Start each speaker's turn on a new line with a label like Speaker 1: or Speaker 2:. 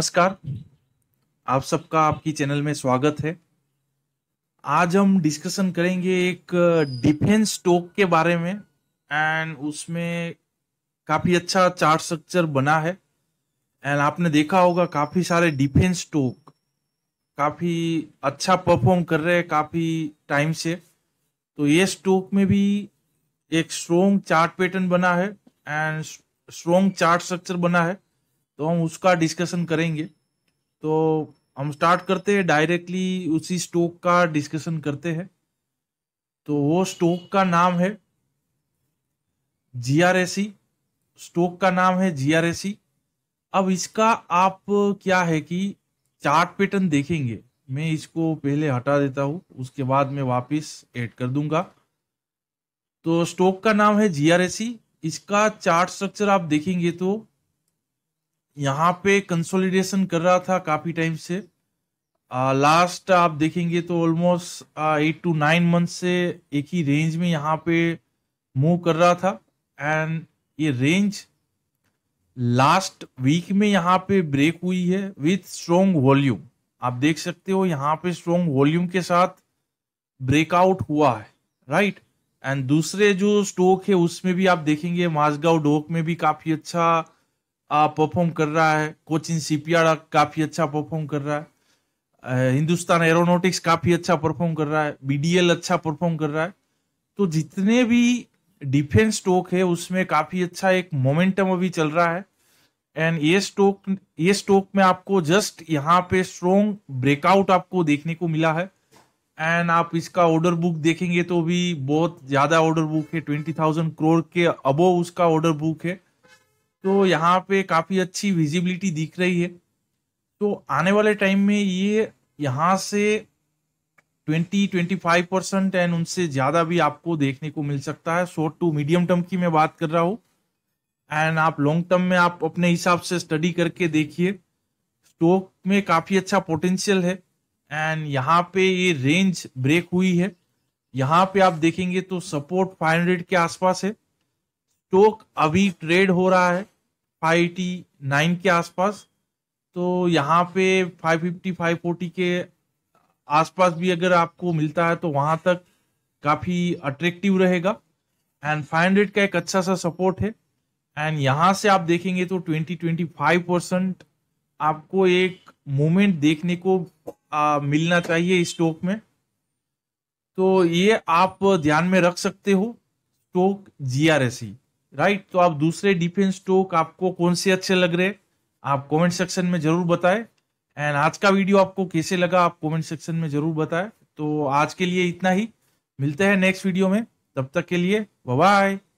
Speaker 1: नमस्कार आप सबका आपकी चैनल में स्वागत है आज हम डिस्कशन करेंगे एक डिफेंस uh, स्टॉक के बारे में एंड उसमें काफी अच्छा चार्ट स्ट्रक्चर बना है एंड आपने देखा होगा काफी सारे डिफेंस स्टॉक काफी अच्छा परफॉर्म कर रहे हैं काफी टाइम से तो ये स्टॉक में भी एक स्ट्रोंग चार्ट पैटर्न बना है एंड स्ट्रोंग चार्ट स्ट्रक्चर बना है तो हम उसका डिस्कशन करेंगे तो हम स्टार्ट करते हैं डायरेक्टली उसी स्टोक का डिस्कशन करते हैं तो वो स्टोक का नाम है जी स्टोक e। का नाम है जी e। अब इसका आप क्या है कि चार्ट पैटर्न देखेंगे मैं इसको पहले हटा देता हूं उसके बाद मैं वापस ऐड कर दूंगा तो स्टोक का नाम है जी e। इसका चार्ट स्ट्रक्चर आप देखेंगे तो यहाँ पे कंसोलिडेशन कर रहा था काफी टाइम से लास्ट आप देखेंगे तो almost eight two nine month से एक ही रेंज में यहाँ पे मूव कर रहा था एंड ये रेंज लास्ट वीक में यहाँ पे ब्रेक हुई है विथ स्ट्रोंग वॉल्यूम आप देख सकते हो यहाँ पे स्ट्रोंग वॉल्यूम के साथ ब्रेकआउट हुआ है राइट right? एंड दूसरे जो स्टॉक है उसमें भी आप देखेंगे माजगांव डोक में भी काफी अच्छा परफॉर्म कर रहा है कोचिन सीपीआर काफी अच्छा परफॉर्म कर रहा है हिंदुस्तान एरोनोटिक्स काफी अच्छा परफॉर्म कर रहा है बीडीएल अच्छा परफॉर्म कर रहा है तो जितने भी डिफेंस स्टॉक है उसमें काफी अच्छा एक मोमेंटम अभी चल रहा है एंड ये स्टॉक ये स्टॉक में आपको जस्ट यहाँ पे स्ट्रोंग ब्रेकआउट आपको देखने को मिला है एंड आप इसका ऑर्डर बुक देखेंगे तो भी बहुत ज्यादा ऑर्डर बुक है ट्वेंटी थाउजेंड करोड़ के अबो उसका ऑर्डर बुक है तो यहाँ पे काफ़ी अच्छी विजिबिलिटी दिख रही है तो आने वाले टाइम में ये यहाँ से 20 25 परसेंट एंड उनसे ज़्यादा भी आपको देखने को मिल सकता है शॉर्ट टू मीडियम टर्म की मैं बात कर रहा हूँ एंड आप लॉन्ग टर्म में आप अपने हिसाब से स्टडी करके देखिए स्टॉक में काफ़ी अच्छा पोटेंशियल है एंड यहाँ पे ये रेंज ब्रेक हुई है यहाँ पे आप देखेंगे तो सपोर्ट 500 के आसपास है स्टॉक अभी ट्रेड हो रहा है फाइव एटी नाइन के आसपास तो यहाँ पे फाइव फिफ्टी फाइव फोर्टी के आसपास भी अगर आपको मिलता है तो वहाँ तक काफ़ी अट्रैक्टिव रहेगा एंड फाइव हंड्रेड का एक अच्छा सा सपोर्ट है एंड यहाँ से आप देखेंगे तो ट्वेंटी ट्वेंटी फाइव परसेंट आपको एक मूवमेंट देखने को आ, मिलना चाहिए स्टॉक में तो ये आप ध्यान में रख सकते हो stock G R S right तो आप दूसरे डिफेंस स्टोक आपको कौन से अच्छे लग रहे आप कमेंट सेक्शन में जरूर बताएं एंड आज का वीडियो आपको कैसे लगा आप कमेंट सेक्शन में जरूर बताएं तो आज के लिए इतना ही मिलते हैं नेक्स्ट वीडियो में तब तक के लिए बाय